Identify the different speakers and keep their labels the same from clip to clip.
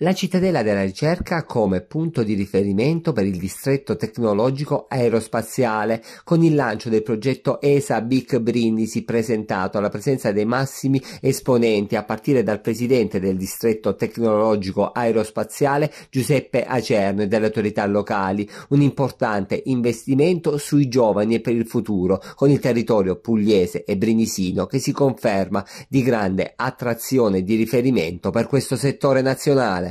Speaker 1: la cittadella della ricerca come punto di riferimento per il distretto tecnologico aerospaziale, con il lancio del progetto ESA Big Brindisi presentato alla presenza dei massimi esponenti a partire dal presidente del distretto tecnologico aerospaziale Giuseppe Acerno e dalle autorità locali, un importante investimento sui giovani e per il futuro, con il territorio pugliese e brindisino che si conferma di grande attrazione di riferimento per questo settore nazionale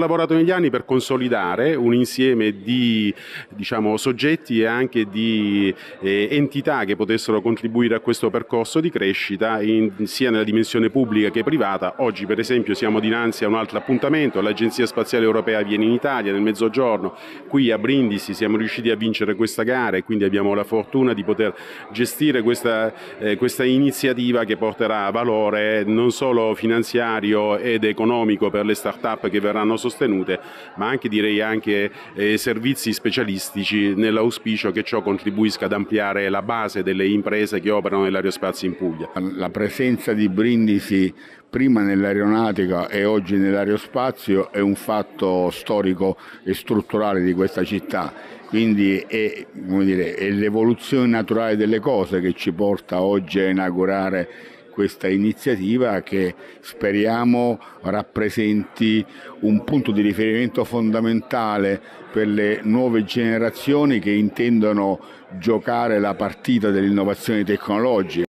Speaker 2: lavorato negli anni per consolidare un insieme di diciamo, soggetti e anche di eh, entità che potessero contribuire a questo percorso di crescita in, sia nella dimensione pubblica che privata. Oggi per esempio siamo dinanzi a un altro appuntamento, l'Agenzia Spaziale Europea viene in Italia nel mezzogiorno, qui a Brindisi siamo riusciti a vincere questa gara e quindi abbiamo la fortuna di poter gestire questa, eh, questa iniziativa che porterà valore non solo finanziario ed economico per le start-up che verranno sostenute, sostenute, ma anche direi anche eh, servizi specialistici nell'auspicio che ciò contribuisca ad ampliare la base delle imprese che operano nell'aerospazio in Puglia.
Speaker 3: La presenza di Brindisi prima nell'aeronautica e oggi nell'aerospazio è un fatto storico e strutturale di questa città, quindi è, dire, è l'evoluzione naturale delle cose che ci porta oggi a inaugurare questa iniziativa che speriamo rappresenti un punto di riferimento fondamentale per le nuove generazioni che intendono giocare la partita dell'innovazione tecnologica.